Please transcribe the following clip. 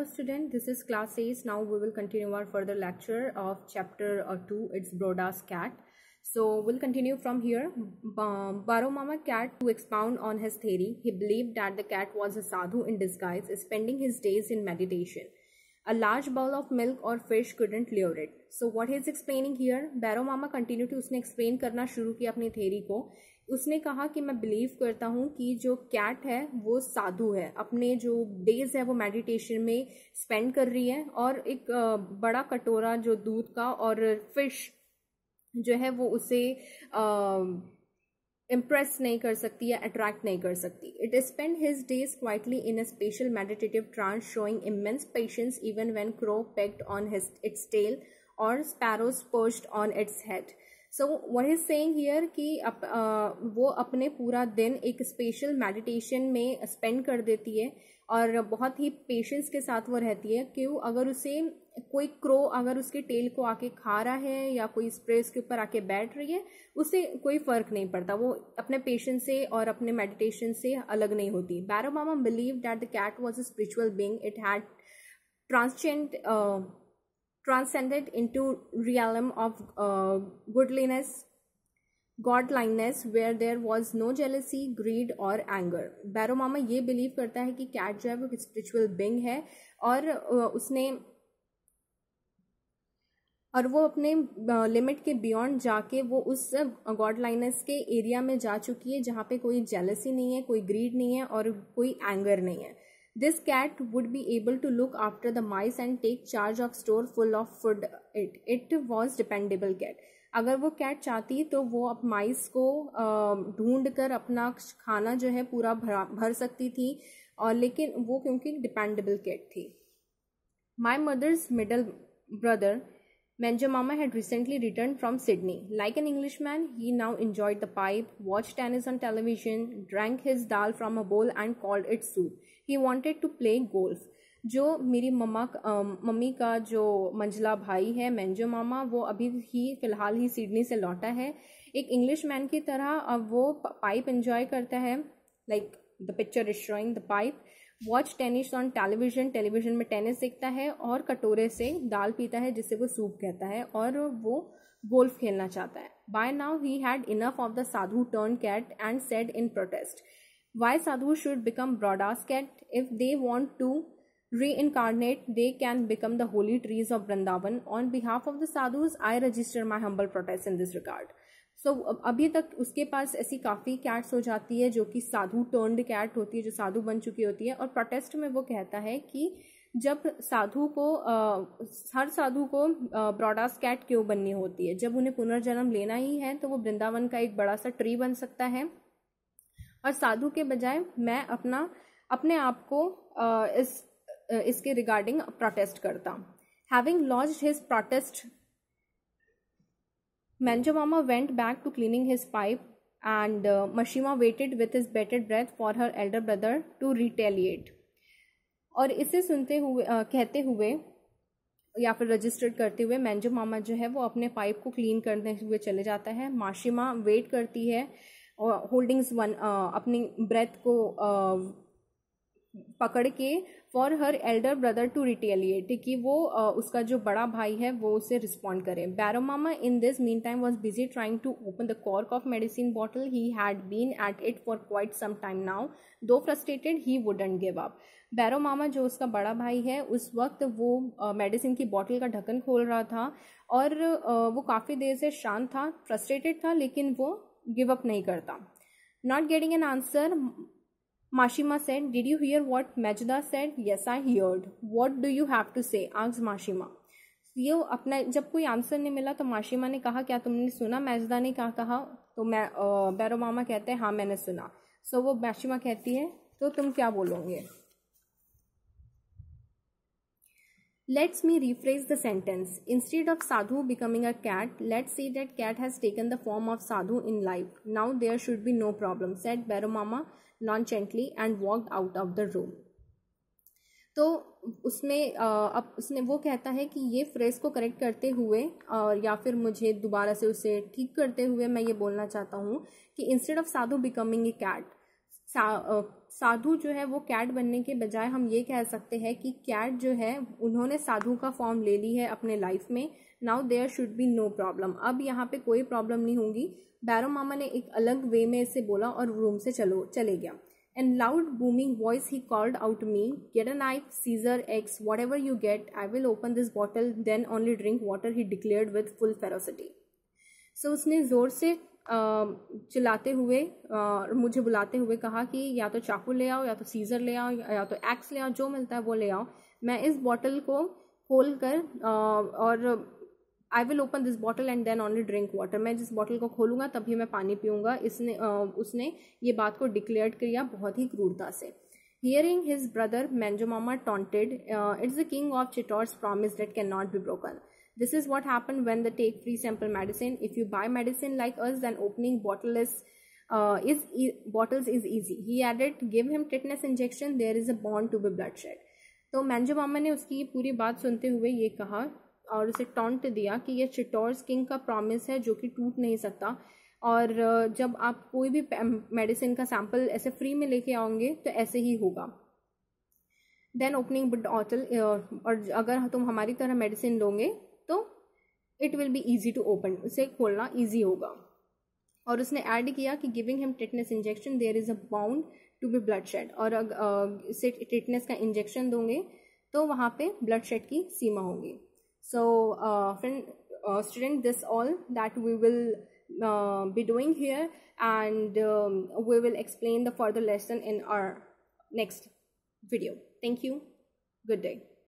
Hello student, this is class 8. Now we will continue our further lecture of chapter uh, 2, it's Broda's cat. So we'll continue from here. Um, Baromama cat to expound on his theory, he believed that the cat was a sadhu in disguise, spending his days in meditation. A large bowl of milk or fish couldn't lure it. So what he is explaining here, Baromama continued to उसने explain करना शुरू किया अपनी theory को उसने कहा कि मैं बिलीव करता हूँ कि जो कैट है वो साधु है अपने जो डेज है वो मेडिटेशन में स्पेंड कर रही है और एक बड़ा कटोरा जो दूध का और फिश जो है वो उसे इम्प्रेस नहीं कर सकती या अट्रैक्ट नहीं कर सकती it spend his days quietly in a special meditative trance showing immense patience even when crow pecked on his its tail और sparrows perched on its head so what is saying here कि अप, आ, वो अपने पूरा दिन एक special meditation में स्पेंड कर देती है और बहुत ही पेशेंस के साथ वो रहती है क्यों अगर उसे कोई क्रो अगर उसके टेल को आके खा रहा है या कोई स्प्रे उसके ऊपर आके बैठ रही है उसे कोई फर्क नहीं पड़ता वो अपने पेशेंस से और अपने मेडिटेशन से अलग नहीं होती Boro Mama believe that the cat was a spiritual being it had transcended transcended into realm of uh, goodliness godliness where there was no jealousy greed और एंगर बैरो मामा ये बिलीव करता है कि कैट जो है वो स्पिरिचुअल बिंग है और उसने और वो अपने लिमिट के बियॉन्ड जाके वो उस गॉड लाइनस के एरिया में जा चुकी है जहाँ पे कोई जेलसी नहीं है कोई ग्रीड नहीं है और कोई एंगर नहीं है This cat would be able to look after the mice and take charge of store full of food it. It was dependable cat. अगर वो कैट चाहती तो वो अब माइस को ढूंढ कर अपना खाना जो है पूरा भरा भर सकती थी और लेकिन वो क्योंकि डिपेंडेबल कैट थी my mother's middle brother Manjamama had recently returned from Sydney. Like an Englishman, he now enjoyed the pipe, watched tennis on television, drank his dal from a bowl, and called it soup. He wanted to play golf जो मेरी मम्मा mummy का जो मंजला भाई है मैंजो मामा वो अभी ही फ़िलहाल ही Sydney से लौटा है एक इंग्लिश मैन की तरह अब वो पाइप एंजॉय करता है like the picture is showing the pipe watch tennis on television television में टेनिस देखता है और कटोरे से दाल पीता है जिसे वो सूप कहता है और वो गोल्फ खेलना चाहता है by now he had enough of the sadhu turn cat and said in protest why sadhus should become broadas cat if they want to reincarnate they can become the holy trees of vrindavan on behalf of the sadhus i register my humble protest in this regard so so, अभी तक उसके पास ऐसी काफ़ी cats हो जाती है जो कि साधु टर्नड कैट होती है जो साधु बन चुकी होती है और प्रोटेस्ट में वो कहता है कि जब साधु को आ, हर साधु को ब्रॉडास कैट क्यों बननी होती है जब उन्हें पुनर्जन्म लेना ही है तो वो वृंदावन का एक बड़ा सा ट्री बन सकता है और साधु के बजाय मैं अपना अपने आप को इस इसके रिगार्डिंग प्रोटेस्ट करता having lodged his protest Manjo Mama went back to cleaning his pipe and Mashima waited with his bated breath for her elder brother to retaliate और इसे सुनते हुए uh, कहते हुए या फिर रजिस्टर्ड करते हुए मैंजो मामा जो है वो अपने पाइप को क्लीन करने हुए चले जाता है माशिमा वेट करती है होल्डिंग्स वन uh, अपनी ब्रेथ को uh, पकड़ के for her elder brother to retaliate कि वो uh, उसका जो बड़ा भाई है वो उसे रिस्पॉन्ड करे Boro Mama in this mean time was busy trying to open the cork of medicine bottle he had been at it for quite some time now though frustrated he wouldn't give up Boro Mama जो उसका बड़ा भाई है उस वक्त वो medicine की bottle का ढक्कन खोल रहा था और वो काफ़ी देर से शांत था फ्रस्ट्रेटेड था लेकिन वो गिव अप नहीं करता not getting an answer Mashima said did you hear what Mejda said yes I heard what do you have to say आग्स माशिमा ये अपना जब कोई आंसर नहीं मिला तो माशिमा ने कहा क्या तुमने सुना मैजदा ने क्या कहा तो मैं बैरो मामा कहते हैं हाँ मैंने सुना सो so, वो माशिमा कहती है तो तुम क्या बोलोगे let's me rephrase the sentence instead of sadhu becoming a cat let see that cat has taken the form of sadhu in life now there should be no problem set बैरोमामा nonchalantly and walk out of the room तो उसमें अब उसने वो कहता है कि ये फ्रेज को करेक्ट करते हुए और या फिर मुझे दोबारा से उसे ठीक करते हुए मैं ये बोलना चाहता हूँ कि instead of sadhu becoming a cat sadhu जो है वो कैट बनने के बजाय हम ये कह सकते हैं कि कैट जो है उन्होंने साधु का फॉर्म ले ली है अपने लाइफ में now there should be no problem अब यहाँ पे कोई प्रॉब्लम नहीं होगी बैरो मामा ने एक अलग वे में इसे बोला और रूम से चलो चले गया and loud booming voice he called out me get a knife scissor axe whatever you get I will open this bottle then only drink water he declared with full ferocity so उसने ज़ोर से चिल्लाते हुए मुझे बुलाते हुए कहा कि या तो चाकू ले आओ या तो सीज़र ले आओ या तो एक्स ले आओ जो मिलता है वो ले आओ मैं इस बॉटल को खोल कर और I will open this bottle and then only drink water मैं जिस बॉटल को खोलूँगा तभी मैं पानी पीऊँगा इसने उसने ये बात को डिक्लेयर किया बहुत ही क्रूरता से his brother Manjo Mama taunted it's the king of Chittor's promise that can not be broken This is what happened when the take free sample medicine. If you buy medicine like us, then opening bottle is uh, is e bottles is easy. He added, give him tetanus injection. There is a bond to be bloodshed. तो मैंजो मामा ने उसकी ये पूरी बात सुनते हुए ये कहा और उसे टॉन्ट दिया कि ये चिटोर्स किंग का प्रॉमिस है जो कि टूट नहीं सकता और जब आप कोई भी मेडिसिन का सैंपल ऐसे फ्री में लेके आओगे तो ऐसे ही होगा देन ओपनिंग बॉटल और अगर तुम हमारी तरह मेडिसिन लोगे it will be easy to open उसे खोलना ईजी होगा और उसने ऐड किया कि giving him tetanus injection there is a bound to be bloodshed और इसे टिटनेस का इंजेक्शन दोगे तो वहाँ पे ब्लड शेड की सीमा होगी so friend student this all that we will be doing here and we will explain the further lesson in in next video thank you good day